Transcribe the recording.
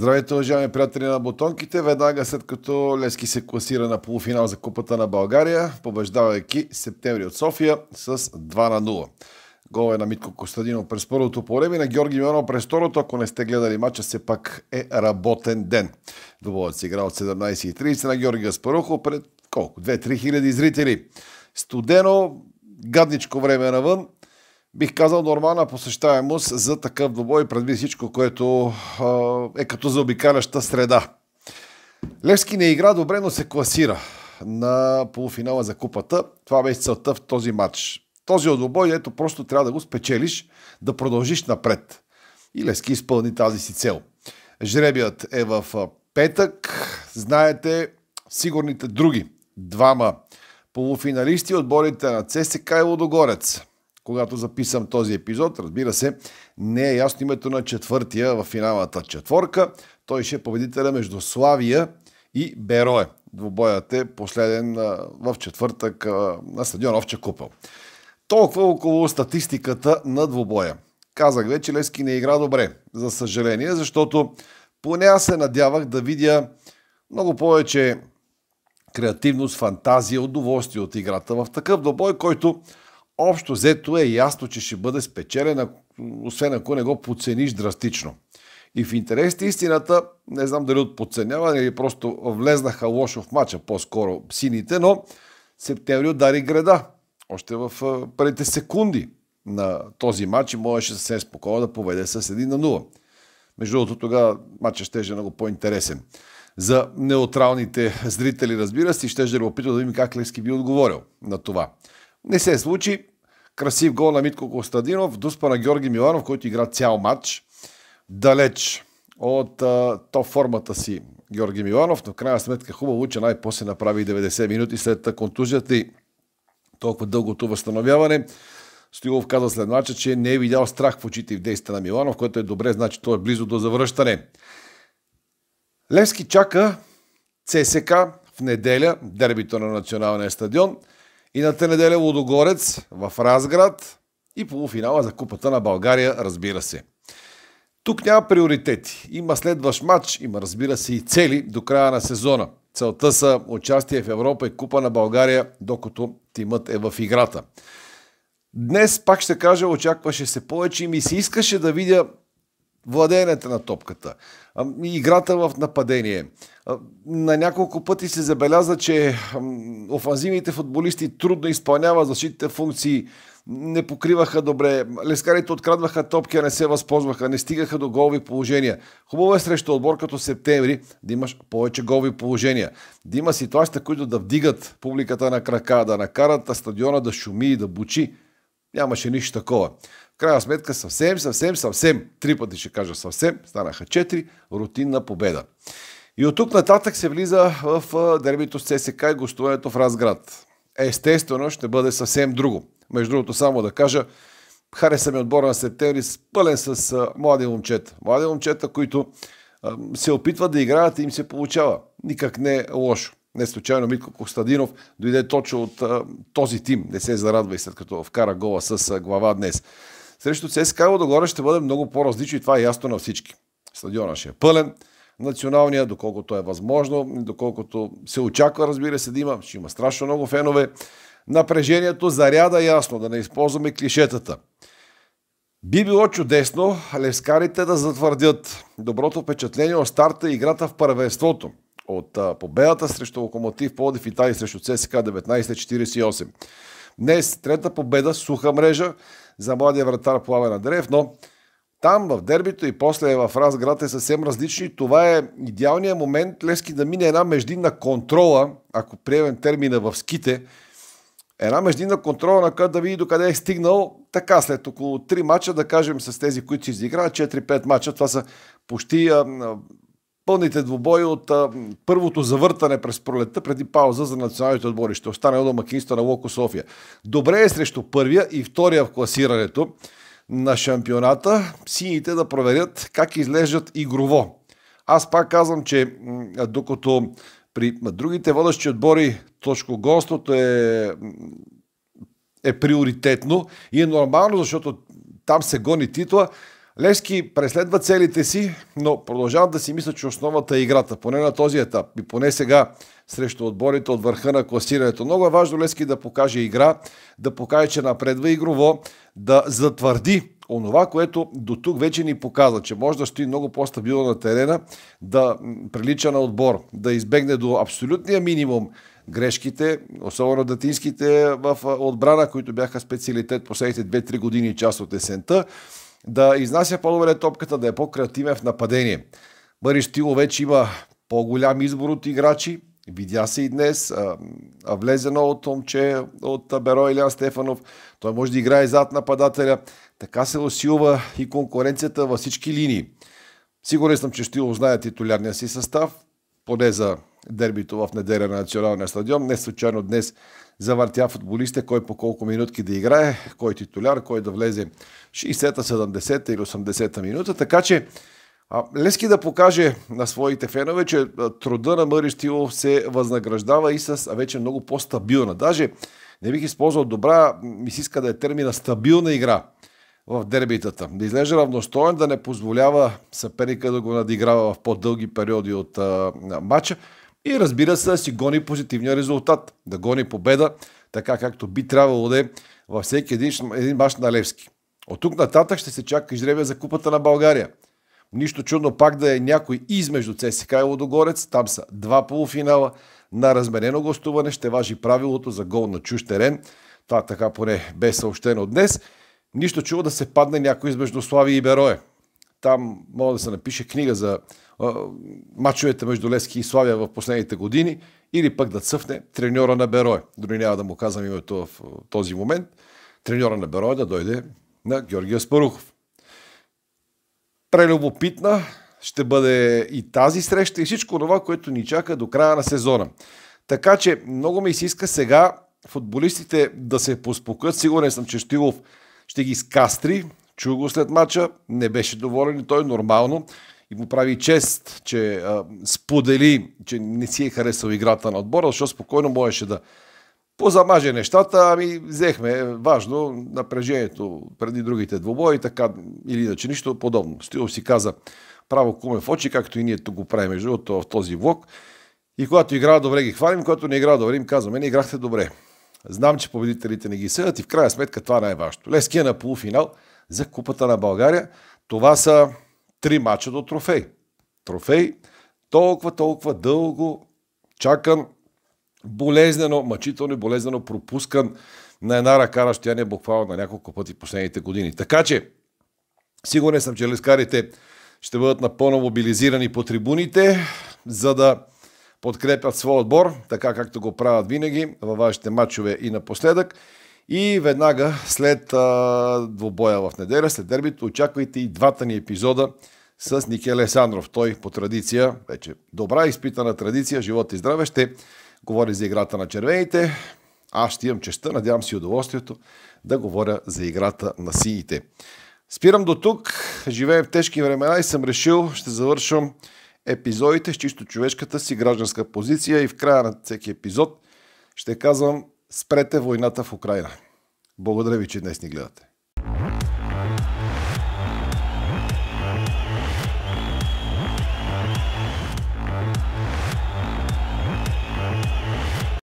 Здравейте, уважаеми приятели на бутонките. Веднага след като Лески се класира на полуфинал за Купата на България, побеждавайки септември от София с 2 на 0. Гол е на Митко Костадинов през първото по време, на Георги Миланов през второто. Ако не сте гледали мача, все пак е работен ден. Двобоят се игра от 17.30 на Георги Гаспарухо пред колко? 2-3 хиляди зрители. Студено, гадничко време е навън бих казал, нормална посещаемост за такъв двобой, предвид всичко, което е като заобикаляща среда. Левски не игра добре, но се класира на полуфинала за купата. Това беше целта в този матч. Този отбой, ето просто трябва да го спечелиш, да продължиш напред. И Левски изпълни тази си цел. Жребият е в петък. Знаете, сигурните други двама полуфиналисти отборите на ЦСК и Лодогорец когато записам този епизод. Разбира се, не е ясно името на четвъртия в финалната четворка. Той ще е победителя между Славия и Берое. Двобоят е последен в четвъртък на стадион Овча Купел. Толкова около статистиката на двобоя. Казах вече, Лески не игра добре, за съжаление, защото поне аз се надявах да видя много повече креативност, фантазия, удоволствие от играта в такъв добой, който общо взето е ясно, че ще бъде спечелен, освен ако не го подцениш драстично. И в интерес на истината, не знам дали от подценяване или просто влезнаха лошо в мача, по-скоро сините, но септември удари града. Още в първите секунди на този матч и можеше съвсем спокойно да поведе с 1 на 0. Между другото, тогава матчът ще е много по-интересен. За неутралните зрители, разбира се, ще е любопитно да видим как Левски би отговорил на това. Не се случи. Красив гол на Митко Костадинов, дуспа на Георги Миланов, който игра цял матч. Далеч от а, топ формата си Георги Миланов, но в крайна сметка хубаво, че най-после направи 90 минути след контузията и толкова дългото възстановяване. Стоилов каза след мача, че не е видял страх в очите и в действията на Миланов, което е добре, значи той е близо до завръщане. Левски чака ЦСК в неделя, дербито на националния стадион – и на неделя Лудогорец в Разград и полуфинала за Купата на България, разбира се. Тук няма приоритети. Има следващ матч, има разбира се и цели до края на сезона. Целта са участие в Европа и Купа на България, докато тимът е в играта. Днес, пак ще кажа, очакваше се повече и ми се искаше да видя владеенето на топката, играта в нападение. На няколко пъти се забеляза, че офанзивните футболисти трудно изпълняват защитните функции, не покриваха добре, лескарите открадваха топки, а не се възползваха, не стигаха до голви положения. Хубаво е срещу отбор като септември да имаш повече голви положения, да има ситуацията, които да вдигат публиката на крака, да накарат стадиона да шуми и да бучи. Нямаше нищо такова крайна сметка съвсем, съвсем, съвсем, три пъти ще кажа съвсем, станаха четири, рутинна победа. И от тук нататък се влиза в дербито с ЦСК и гостуването в Разград. Естествено ще бъде съвсем друго. Между другото, само да кажа, хареса ми отбора на септември пълен с млади момчета. Млади момчета, които се опитват да играят и им се получава. Никак не е лошо. Не случайно Митко Костадинов дойде точно от а, този тим. Не се зарадва и след като вкара гола с а, глава днес. Срещу ЦСКА Лодогора ще бъде много по-различно и това е ясно на всички. Стадиона ще е пълен, националния, доколкото е възможно, доколкото се очаква, разбира се, да има, ще има страшно много фенове. Напрежението заряда е ясно, да не използваме клишетата. Би било чудесно левскарите да затвърдят доброто впечатление от старта и играта в първенството от победата срещу Локомотив Плодив и Тай срещу ЦСКА 1948. Днес трета победа, суха мрежа за младия вратар Пламен Андреев, но там в дербито и после в Разград е съвсем различни. Това е идеалният момент Левски да мине една междинна контрола, ако приемем термина в ските, една междинна контрола, на която да види докъде е стигнал, така след около 3 мача, да кажем с тези, които си изиграват 4-5 мача, това са почти пълните двубои от а, първото завъртане през пролетта преди пауза за националните отбори. Ще остане от домакинство на Локо София. Добре е срещу първия и втория в класирането на шампионата сините да проверят как изглеждат игрово. Аз пак казвам, че докато при другите водещи отбори гостото е, е приоритетно и е нормално, защото там се гони титла, Левски преследва целите си, но продължават да си мисля, че основата е играта, поне на този етап и поне сега срещу отборите от върха на класирането. Много е важно Лески да покаже игра, да покаже, че напредва игрово, да затвърди онова, което до тук вече ни показа, че може да стои много по-стабилно на терена, да прилича на отбор, да избегне до абсолютния минимум грешките, особено датинските в отбрана, които бяха специалитет последните 2-3 години част от есента да изнася по-добре топката, да е по-креативен в нападение. Мари Штило вече има по-голям избор от играчи. Видя се и днес. А, а влезе момче от Беро Илян Стефанов. Той може да играе зад нападателя. Така се усилва и конкуренцията във всички линии. Сигурен съм, че Штило знае титулярния си състав, поне за дербито в неделя на националния стадион. Не случайно днес завъртя футболиста. кой по колко минутки да играе, кой титуляр, кой да влезе 60-та, 70-та или 80-та минута. Така че Лески да покаже на своите фенове, че труда на Мари Штилов се възнаграждава и с вече много по-стабилна. Даже не бих използвал добра, ми се иска да е термина стабилна игра в дербитата. Да излежа равностоен, да не позволява съперника да го надиграва в по-дълги периоди от а, матча. И разбира се, си гони позитивния резултат. Да гони победа, така както би трябвало да е във всеки един, един мач на Левски. От тук нататък ще се чака изребия за Купата на България. Нищо чудно пак да е някой измежду ЦСКА и Лодогорец. Там са два полуфинала. На разменено гостуване ще важи правилото за гол на чуж терен. Това така поне бе съобщено днес. Нищо чудно да се падне някой измежду Слави и Берое. Там мога да се напише книга за мачовете между Лески и Славия в последните години или пък да цъфне треньора на Берой. Дори няма да му казвам името в този момент. Треньора на Берой да дойде на Георгия Спарухов. Прелюбопитна ще бъде и тази среща и всичко това, което ни чака до края на сезона. Така че много ми се иска сега футболистите да се поспокат. Сигурен съм, че Штилов ще ги скастри, Чу го след мача, не беше доволен и той нормално. И му прави чест, че а, сподели, че не си е харесал играта на отбора, защото спокойно можеше да позамаже нещата, ами взехме е, важно напрежението преди другите двобои, така или иначе нищо подобно. Стил си каза право куме в очи, както и ние тук го правим между другото в този влог. И когато игра добре ги хвалим, когато не игра добре им казваме, не играхте добре. Знам, че победителите не ги съдят и в крайна сметка това е най-важното. Лески е на полуфинал – за Купата на България. Това са три мача до трофей. Трофей толкова, толкова дълго чакан, болезнено, мъчително и болезнено пропускан на една ръка разстояние буквално на няколко пъти последните години. Така че, сигурен съм, че лескарите ще бъдат напълно мобилизирани по трибуните, за да подкрепят своя отбор, така както го правят винаги във вашите матчове и напоследък. И веднага след а, двобоя в неделя, след дербито, очаквайте и двата ни епизода с Никел Есандров. Той по традиция, вече добра изпитана традиция, живот и здраве, ще говори за играта на червените. Аз ще имам честа, надявам си удоволствието да говоря за играта на сините. Спирам до тук. Живеем в тежки времена и съм решил, ще завършвам епизодите с чисто човешката си гражданска позиция и в края на всеки епизод ще казвам спрете войната в Украина. Благодаря ви, че днес ни гледате.